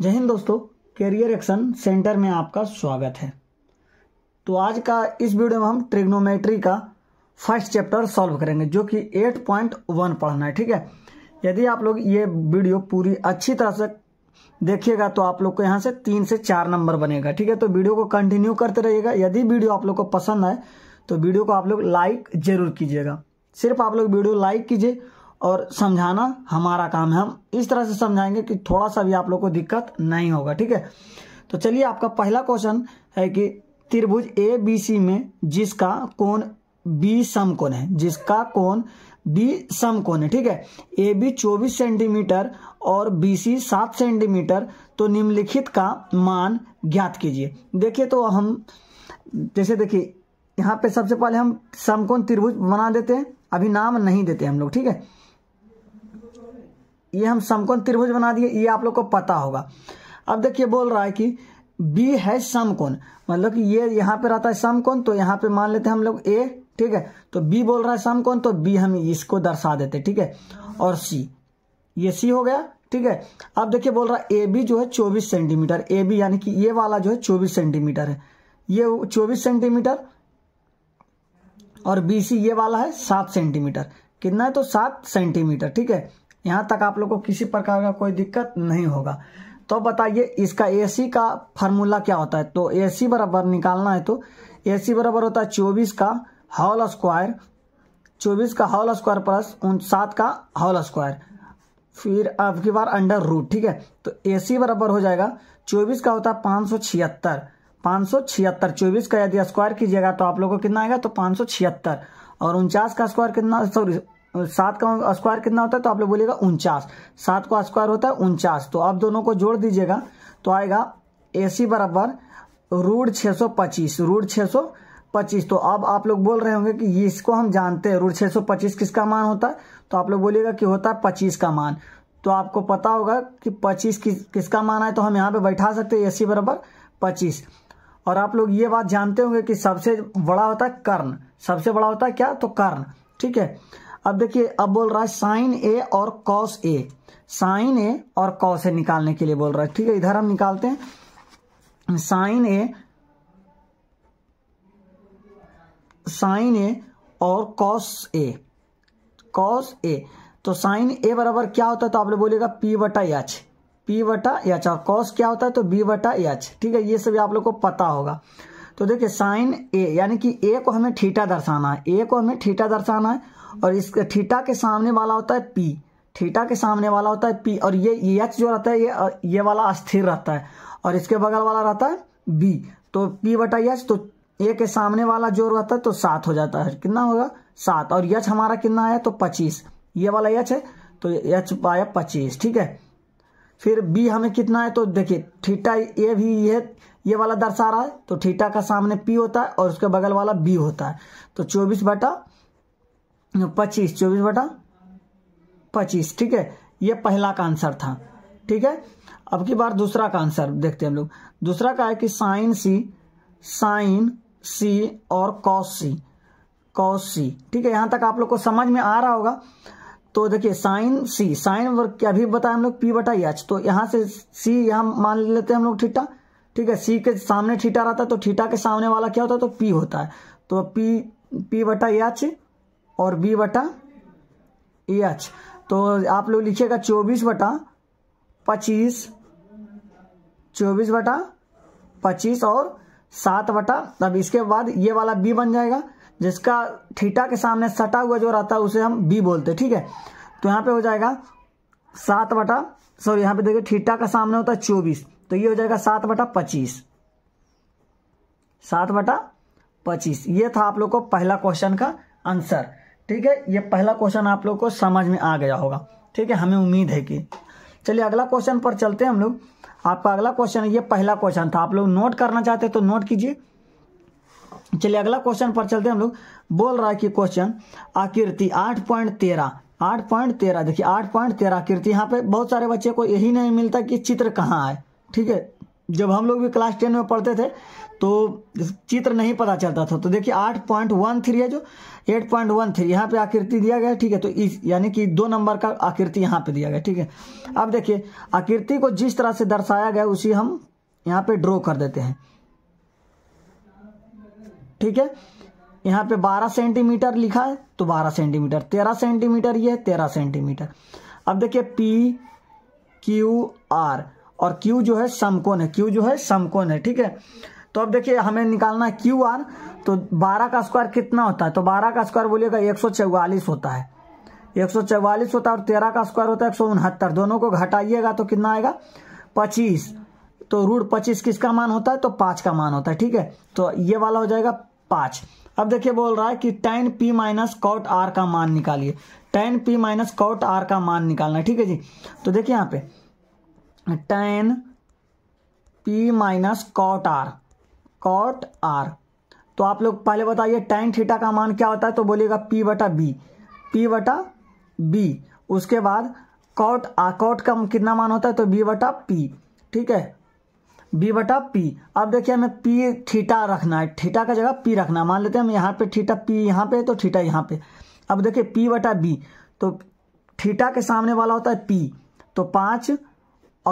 जय हिंद दोस्तों career action centre में आपका स्वागत है तो आज का इस वीडियो में हम ट्रिग्नोमेट्री का फर्स्ट चैप्टर सॉल्व करेंगे जो कि 8.1 पढ़ना है ठीक है यदि आप लोग ये वीडियो पूरी अच्छी तरह से देखिएगा तो आप लोग को यहाँ से तीन से चार नंबर बनेगा ठीक है तो वीडियो को कंटिन्यू करते रहिएगा यदि वीडियो आप लोग को पसंद आए तो वीडियो को आप लोग लाइक जरूर कीजिएगा सिर्फ आप लोग वीडियो लाइक कीजिए और समझाना हमारा काम है हम इस तरह से समझाएंगे कि थोड़ा सा भी आप लोग को दिक्कत नहीं होगा ठीक है तो चलिए आपका पहला क्वेश्चन है कि त्रिभुज ए बी सी में जिसका कोण बी समकोण है जिसका कोण बी समकोण है ठीक है ए बी चौबीस सेंटीमीटर और बी सी सात सेंटीमीटर तो निम्नलिखित का मान ज्ञात कीजिए देखिए तो हम जैसे देखिए यहाँ पे सबसे पहले हम समकोण त्रिभुज बना देते हैं अभी नाम नहीं देते हम लोग ठीक है ये हम समकोण त्रिभुज बना दिए ये आप लोग को पता होगा अब देखिए बोल रहा है कि बी है समकोण मतलब कि ये यहाँ पे रहता है समकोण तो यहाँ पे मान लेते हैं हम लोग ए ठीक है तो बी बोल रहा है समकोण तो बी हम इसको दर्शा देते ठीक है और सी ये सी हो गया ठीक है अब देखिए बोल रहा है ए बी जो है चौबीस सेंटीमीटर ए बी यानी कि ये वाला जो है चौबीस सेंटीमीटर है ये चौबीस सेंटीमीटर और बी सी ये वाला है सात सेंटीमीटर कितना है तो सात सेंटीमीटर ठीक है यहाँ तक आप लोग को किसी प्रकार का कोई दिक्कत नहीं होगा तो बताइए इसका एसी का फार्मूला क्या होता है तो एसी बराबर निकालना है तो एसी बराबर होता है चौबीस का हॉल स्क्वायर चौबीस का हॉल स्क्वायर प्लस सात का हॉल स्क्वायर फिर अब की बार अंडर रूट ठीक है तो एसी बराबर हो जाएगा चौबीस का होता है पाँच सौ छिहत्तर पाँच सौ छिहत्तर चौबीस का यदि स्क्वायर कीजिएगा तो आप लोगों को कितना आएगा तो पाँच सौ छिहत्तर और उनचास का स्क्वायर कितना सॉरी सात का स्क्वायर कितना होता है तो आप लोग बोलिएगा उनचास सात का स्क्वायर होता है उनचास तो आप दोनों को जोड़ दीजिएगा तो आएगा सी बराबर रूट छः सौ पच्चीस रूट छः सौ पच्चीस तो अब आप लोग बोल रहे होंगे कि इसको हम जानते हैं रूट छः सौ पच्चीस किसका मान होता है तो आप लोग बोलिएगा कि होता है पच्चीस का मान तो आपको पता होगा कि पच्चीस किस किसका मान है तो हम यहाँ पे बैठा सकते हैं ए बराबर पच्चीस और आप लोग ये बात जानते होंगे कि सबसे बड़ा होता है कर्ण सबसे बड़ा होता है क्या तो कर्ण ठीक है अब देखिए अब बोल रहा है साइन ए और कॉस ए साइन ए और कॉस ए निकालने के लिए बोल रहा है ठीक है इधर हम निकालते हैं साइन ए साइन ए और कॉस ए कॉस ए तो साइन ए बराबर क्या होता है तो आप लोग बोलेगा पी वटा एच पी वटा एच और कॉस क्या होता है तो बी वटा एच ठीक है ये सभी आप लोग को पता होगा तो देखिए साइन ए यानी कि ए को हमें ठीटा दर्शाना है ए को हमें ठीटा दर्शाना है और इसके थीटा के सामने वाला होता है पी थीटा के सामने वाला होता है पी और ये एच जो रहता है ये ये वाला अस्थिर रहता है और इसके बगल वाला रहता है बी तो पी बटा एच तो ए के सामने वाला जो रहता है तो सात हो जाता है कितना होगा सात और यच हमारा कितना है तो पच्चीस ये वाला यच है तो यच आया पच्चीस ठीक है फिर बी हमें कितना है तो देखिए थीटा ए भी ये ये वाला दर्शा रहा है तो थीटा का सामने पी होता है और उसके बगल वाला बी होता है तो चौबीस बटा पच्चीस चौबीस बटा पच्चीस ठीक है ये पहला का आंसर था ठीक है अब की बार दूसरा का आंसर देखते हैं हम लोग दूसरा का है कि साइन सी साइन सी और कॉस सी कॉस सी ठीक है यहां तक आप लोग को समझ में आ रहा होगा तो देखिए साइन सी साइन वर्ग क्या भी बताया हम लोग पी बटा एच तो यहां से सी यहाँ मान लेते हैं हम लोग ठीटा ठीक है सी के सामने ठीटा रहता है तो ठीटा के सामने वाला क्या होता है तो पी होता है तो पी पी बटा एच और बी बटा ए एच तो आप लोग लिखिएगा चौबीस बटा पच्चीस चौबीस बटा पच्चीस और सात बटा अब इसके बाद ये वाला बी बन जाएगा जिसका थीटा के सामने सटा हुआ जो रहता है उसे हम बी बोलते हैं ठीक है तो यहाँ पे हो जाएगा सात बटा सॉरी यहाँ पे देखिए थीटा का सामने होता है चौबीस तो ये हो जाएगा सात बटा पच्चीस सात बटा पच्चीस ये था आप लोग को पहला क्वेश्चन का आंसर ठीक है ये पहला क्वेश्चन आप लोग को समझ में आ गया होगा ठीक है हमें उम्मीद है कि चलिए अगला क्वेश्चन पर चलते हैं हम लोग आपका अगला क्वेश्चन ये पहला क्वेश्चन था आप लोग नोट करना चाहते तो नोट कीजिए चलिए अगला क्वेश्चन पर चलते हैं हम लोग बोल रहा है कि क्वेश्चन आकृति आठ पॉइंट तेरह आठ पॉइंट तेरह देखिए आठ पॉइंट तेरह आकृति यहाँ पे बहुत सारे बच्चे को यही नहीं मिलता कि चित्र कहाँ है ठीक है जब हम लोग भी क्लास टेन में पढ़ते थे तो चित्र नहीं पता चलता था तो देखिए आठ पॉइंट वन थ्री है जो एट पॉइंट वन थ्री यहाँ पर आकृति दिया गया ठीक है तो इस यानी कि दो नंबर का आकृति यहाँ पे दिया गया ठीक है अब देखिए आकृति को जिस तरह से दर्शाया गया उसी हम यहाँ पे ड्रॉ कर देते हैं ठीक है यहाँ पे 12 सेंटीमीटर लिखा है तो 12 सेंटीमीटर 13 सेंटीमीटर ये है 13 सेंटीमीटर अब देखिए पी क्यू आर और क्यू जो है समकोण है क्यू जो है समकोण है ठीक है तो अब देखिए हमें निकालना है क्यू आर तो बारह का स्क्वायर कितना होता है तो बारह का स्क्वायर बोलिएगा एक सौ चौवालीस होता है एक सौ चौवालीस होता है और तेरह का स्क्वायर होता है एक सौ उनहत्तर दोनों को घटाइएगा तो कितना आएगा पच्चीस तो रूट पच्चीस किसका मान होता है तो पांच का मान होता है ठीक है तो ये वाला हो जाएगा पांच अब देखिए बोल रहा है कि tan P minus cot R का मान निकालिए tan P minus cot R का मान निकालना ठीक है जी तो देखिए यहाँ पे tan P minus cot R cot R तो आप लोग पहले बताइए टैन थीटा का मान क्या होता है तो बोलिएगा पी बटा बी पी बटा बी उसके बाद कॉट आ कॉट का कितना मान होता है तो बी बटा पी ठीक है बी बटा पी अब देखिए हमें पी थीटा रखना है थीटा का जगह पी रखना है मान लेते हैं हम यहाँ पे थीटा पी यहाँ पे तो थीटा यहाँ पे अब देखिए पी बटा बी तो थीटा के सामने वाला होता है पी तो पाँच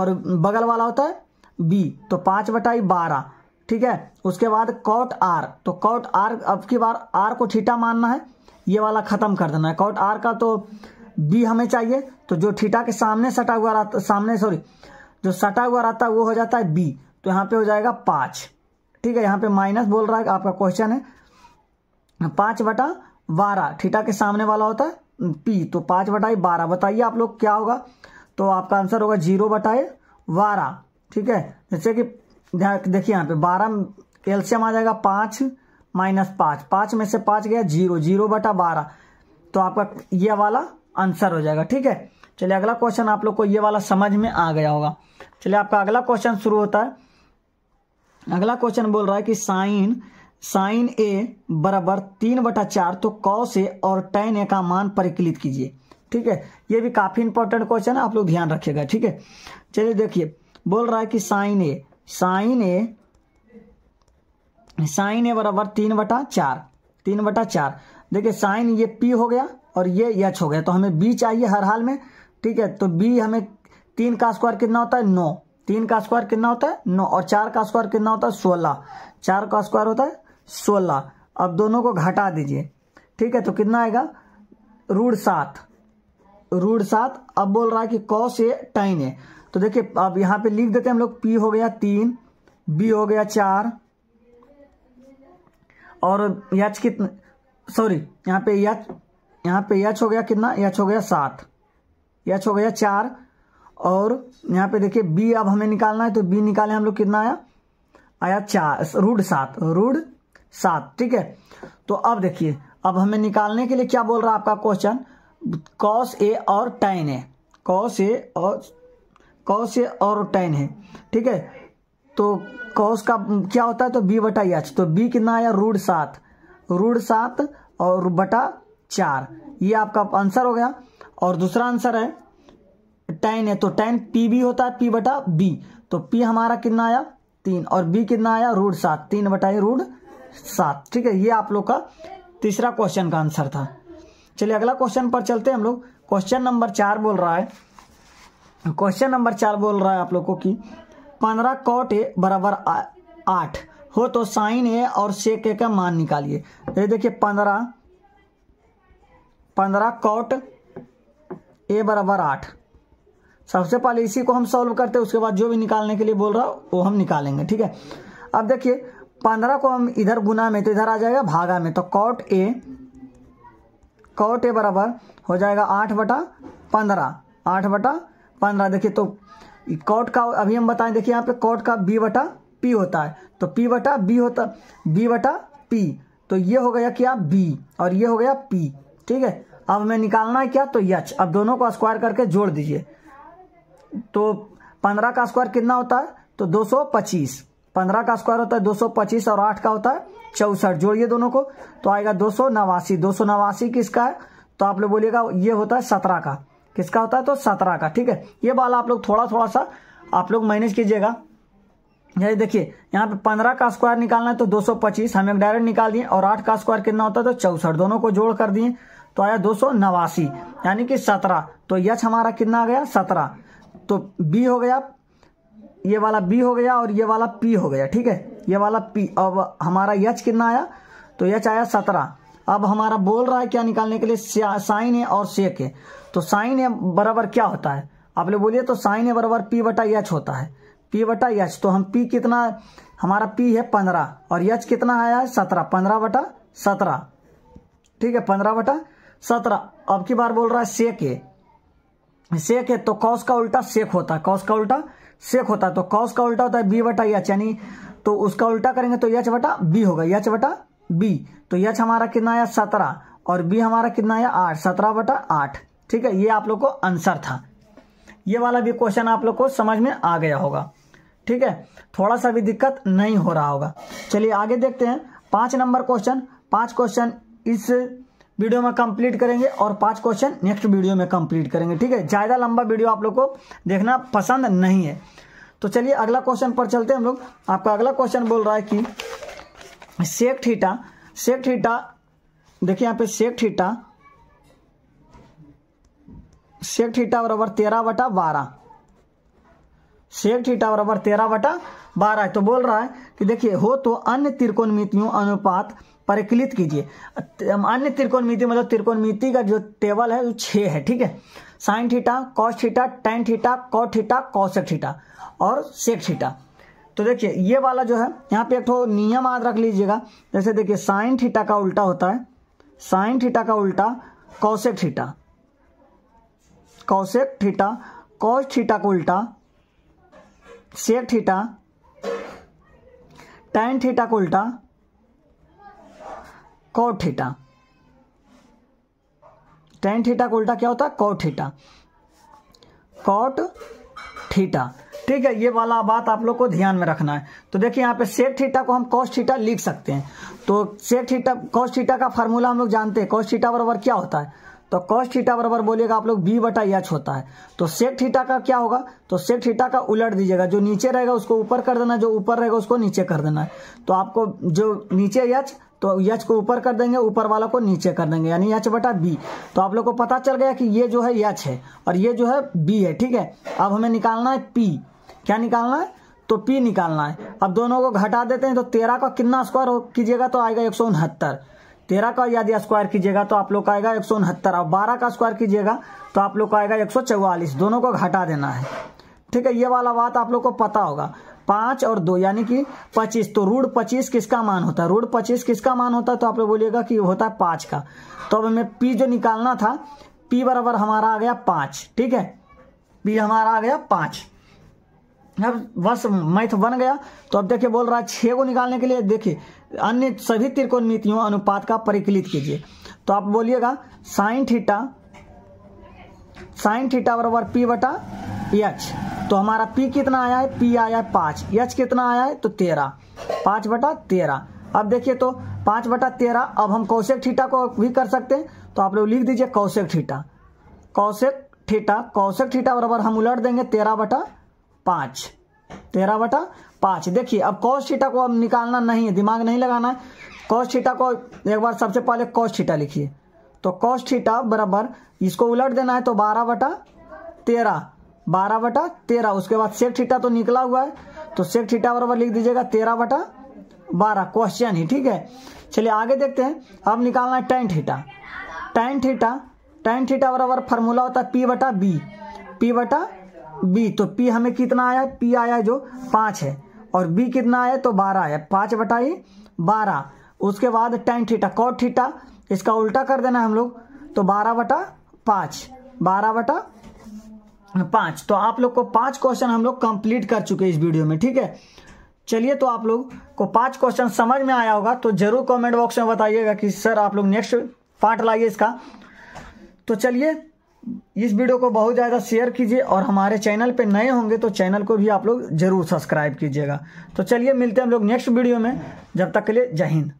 और बगल वाला होता है बी तो पाँच बटाई बारह ठीक है उसके बाद कॉट आर तो कॉट आर अब की बार आर को ठीटा मानना है ये वाला खत्म कर देना है कॉट आर का तो बी हमें चाहिए तो जो ठीटा के सामने सटा हुआ रहता सामने सॉरी जो सटा हुआ रहता है वो हो जाता है बी तो यहाँ पे हो जाएगा पांच ठीक है यहाँ पे माइनस बोल रहा है आपका क्वेश्चन है पांच बटा बारह ठीटा के सामने वाला होता है पी तो पांच बटाई बारह बताइए आप लोग क्या होगा तो आपका आंसर होगा जीरो बटाए बारह ठीक है जैसे कि देखिए यहाँ पे बारह एल्शियम आ जाएगा पांच माइनस पांच पांच में से पांच गया जीरो जीरो बटा बारह तो आपका ये वाला आंसर हो जाएगा ठीक है चलिए अगला क्वेश्चन आप लोग को ये वाला समझ में आ गया होगा चलिए आपका अगला क्वेश्चन शुरू होता है अगला क्वेश्चन बोल रहा है कि साइन साइन ए बराबर तीन बटा चार तो कौ से और टेन ए का मान परिकलित कीजिए ठीक है ये भी काफ़ी इंपॉर्टेंट क्वेश्चन है आप लोग ध्यान रखिएगा ठीक है चलिए देखिए बोल रहा है कि sine A sine A sine A बराबर तीन बटा चार तीन बटा चार देखिए साइन ये पी हो गया और ये एच हो गया तो हमें बी चाहिए हर हाल में ठीक है तो बी हमें तीन का स्क्वायर कितना होता है नौ तीन का स्क्वायर कितना होता है नौ और चार का स्क्वायर कितना होता है सोलह चार का स्क्वायर होता है सोलह अब दोनों को घटा दीजिए ठीक है तो कितना आएगा रूढ़ सात रूढ़ सात अब बोल रहा है कि कौश ए टाइन ए तो देखिए अब यहाँ पे लिख देते हैं हम लोग पी हो गया तीन बी हो गया चार और यच कितना सॉरी यहाँ पे यच यहाँ पे यच हो गया कितना यच हो गया सात यच हो गया चार और यहाँ पे देखिए बी अब हमें निकालना है तो बी निकाले हम लोग कितना आया आया चार रूड सात रूड सात ठीक है तो अब देखिए अब हमें निकालने के लिए क्या बोल रहा है आपका क्वेश्चन कॉस ए और टाइन ए कॉस ए और कॉस और टेन है ठीक है तो कॉस का क्या होता है तो बी बटा एच तो बी कितना आया रूढ़ सात रूड सात और बटा चार ये आपका आंसर हो गया और दूसरा आंसर है टेन है तो टेन पी बी होता है पी बटा बी तो पी हमारा कितना आया तीन और बी कितना आया रूड सात तीन बटा रूड सात ठीक है ये आप लोग का तीसरा क्वेश्चन का आंसर था चलिए अगला क्वेश्चन पर चलते हैं हम लोग क्वेश्चन नंबर चार बोल रहा है क्वेश्चन नंबर चार बोल रहा है आप लोगों की पंद्रह कॉट ए बराबर आठ हो तो साइन ए और सेक ए का मान निकालिए ये देखिए पंद्रह पंद्रह कॉट ए बराबर आठ सबसे पहले इसी को हम सॉल्व करते हैं उसके बाद जो भी निकालने के लिए बोल रहा हो वो हम निकालेंगे ठीक है अब देखिए पंद्रह को हम इधर गुना में तो इधर आ जाएगा भागा में तो कॉट ए कॉट ए बराबर हो जाएगा आठ बटा पंद्रह आठ बटा पंद्रह देखिए तो कॉट का अभी हम बताएं देखिए यहाँ पे कॉट का बी बटा पी होता है तो पी वटा बी होता बी वटा पी तो ये हो गया क्या बी और ये हो गया पी ठीक है अब हमें निकालना है क्या तो यच अब दोनों को स्क्वायर करके जोड़ दीजिए तो पंद्रह का स्क्वायर कितना होता है तो दो सौ पच्चीस पंद्रह का स्क्वायर होता है दो सौ पच्चीस और आठ का होता है चौसठ जोड़िए दोनों को तो आएगा दो सौ नवासी दो सौ नवासी किसका है तो आप लोग बोलिएगा ये होता है सत्रह का किसका होता है तो सत्रह का ठीक है ये वाला आप लोग थोड़ा थोड़ा सा आप लोग मैनेज कीजिएगा यही देखिए यहाँ पे पंद्रह का स्क्वायर निकालना है तो दो सौ पच्चीस हम एक डायरेक्ट निकाल दिए और आठ का स्क्वायर कितना होता है तो चौसठ दोनों को जोड़ कर दिए तो आया दो सौ नवासी यानी कि सत्रह तो यच हमारा कितना आ गया सत्रह तो बी हो गया ये वाला बी हो गया और ये वाला पी हो गया ठीक है ये वाला पी अब हमारा यच कितना आया तो यच आया सत्रह अब हमारा बोल रहा है क्या निकालने के लिए साइन है और सेक है तो साइन है बराबर क्या होता है आप लोग बोलिए तो साइन है बराबर पी बटा यच होता है पी बटा यच तो हम पी कितना हमारा पी है पंद्रह और यच कितना आया है सत्रह पंद्रह बटा सत्रह ठीक है पंद्रह बटा सत्रह अब की बार बोल रहा है सेक है सेक है तो कौश का उल्टा सेक होता है कौश का उल्टा सेक होता है तो कौश का उल्टा होता है बी बटा यच यानी तो उसका उल्टा करेंगे तो यच बटा बी होगा यच बटा बी तो यच हमारा कितना आया सत्रह और बी हमारा कितना आया आठ सत्रह बटा आठ ठीक है ये आप लोग को आंसर था ये वाला भी क्वेश्चन आप लोग को समझ में आ गया होगा ठीक है थोड़ा सा भी दिक्कत नहीं हो रहा होगा चलिए आगे देखते हैं पांच नंबर क्वेश्चन पांच क्वेश्चन इस वीडियो में कंप्लीट करेंगे और पांच क्वेश्चन नेक्स्ट वीडियो में कंप्लीट करेंगे ठीक है ज़्यादा लंबा वीडियो आप लोग को देखना पसंद नहीं है तो चलिए अगला क्वेश्चन पर चलते हैं हम लोग आपका अगला क्वेश्चन बोल रहा है कि सेक थीटा सेक थीटा देखिए यहाँ पे सेक थीटा सेक थीटा बराबर तेरह बटा बारह सेक थीटा बराबर तेरह बटा बारह तो बोल रहा है कि देखिए हो तो अन्य त्रिकोणमितियों अनुपात परिकलित कीजिए अन्य त्रिकोणमिति मतलब त्रिकोणमिति का जो टेबल है वो छः है ठीक है sine theta cos theta tan theta cot theta cosec theta और सेक थीटा तो देखिए ये वाला जो है यहाँ पे एक तो नियम याद रख लीजिएगा जैसे देखिए साइन थीटा का उल्टा होता है साइन थीटा का उल्टा cosec theta cosec theta cosec theta का उल्टा सेक थीटा टैन थीटा का उल्टा कौट थीटा टैन थीटा का उल्टा क्या होता है कौट थीटा कौट थीटा ठीक है ये वाला बात आप लोग को ध्यान में रखना है तो देखिए यहाँ पे सेट थीटा को हम कॉस थीटा लिख सकते हैं तो सेट थीटा कॉस थीटा का फार्मूला हम लोग जानते हैं कॉस थीटा बराबर क्या होता है तो कॉस थीटा बराबर बोलिएगा आप लोग बी बटा एच होता है तो सेट थीटा का क्या होगा तो सेट थीटा का उलट दीजिएगा जो नीचे रहेगा उसको ऊपर कर देना जो ऊपर रहेगा उसको नीचे कर देना है तो आपको जो नीचे एच तो यच को ऊपर कर देंगे ऊपर वाला को नीचे कर देंगे यानी यच बटा बी तो आप लोग को पता चल गया कि ये जो है यच है और ये जो है बी है ठीक है अब हमें निकालना है पी क्या निकालना है तो पी निकालना है अब दोनों को घटा देते हैं तो तेरह का कितना स्क्वायर कीजिएगा तो आएगा एक सौ उनहत्तर तेरह का यदि स्क्वायर कीजिएगा तो आप लोग का आएगा एक सौ उनहत्तर और बारह का स्क्वायर कीजिएगा तो आप लोग का आएगा एक सौ चौवालीस दोनों को घटा देना है ठीक है ये वाला बात आप लोग को पता होगा पांच और दो यानी कि पच्चीस तो रूढ़ पच्चीस किसका मान होता है रूढ़ पच्चीस किसका मान होता है तो आप लोग बोलिएगा कि होता है पांच का तो अब हमें पी जो निकालना था पी बराबर हमारा आ गया पांच ठीक है पी हमारा आ गया पांच अब वर्ष मैथ बन गया तो अब देखिए बोल रहा है छः को निकालने के लिए देखिए अन्य सभी त्रिकोण नीतियों अनुपात का परिकलित कीजिए तो आप बोलिएगा साइन थीटा साइन थीटा बराबर पी बटा एच तो हमारा पी कितना आया है पी आया है पाँच एच कितना आया है तो तेरह पाँच बटा तेरह अब देखिए तो पाँच बटा तेरह अब हम कौशिक ठीटा को भी कर सकते हैं तो आप लोग लिख दीजिए cosec theta cosec theta cosec theta बराबर हम उलट देंगे तेरह बटा पांच तेरह बटा पांच देखिए अब कॉस को अब निकालना नहीं है दिमाग नहीं लगाना है कॉस को एक बार सबसे पहले कॉस लिखिए तो कॉस बराबर इसको उलट देना है तो बारह बटा तेरह बारह बटा तेरह उसके बाद सेक ठीटा तो निकला हुआ है तो सेक ठीटा बराबर लिख दीजिएगा तेरह बटा बारह क्वेश्चन ही ठीक है चलिए आगे देखते हैं अब निकालना है tan theta tan theta tan theta बराबर फार्मूला होता है पी बटा बी पी बटा बी तो पी हमें कितना आया पी आया जो पाँच है और बी कितना आया तो बारह आया पांच बटाई बारह उसके बाद टेन थीटा कॉट थीटा इसका उल्टा कर देना हम लोग तो बारह बटा पाँच बारह बटा पांच तो आप लोग को पांच क्वेश्चन हम लोग कंप्लीट कर चुके इस वीडियो में ठीक है चलिए तो आप लोग को पांच क्वेश्चन समझ में आया होगा तो जरूर कमेंट बॉक्स में बताइएगा कि सर आप लोग नेक्स्ट पार्ट लाइए इसका तो चलिए इस वीडियो को बहुत ज़्यादा शेयर कीजिए और हमारे चैनल पे नए होंगे तो चैनल को भी आप लोग ज़रूर सब्सक्राइब कीजिएगा तो चलिए मिलते हैं हम लोग नेक्स्ट वीडियो में जब तक के लिए जय हिंद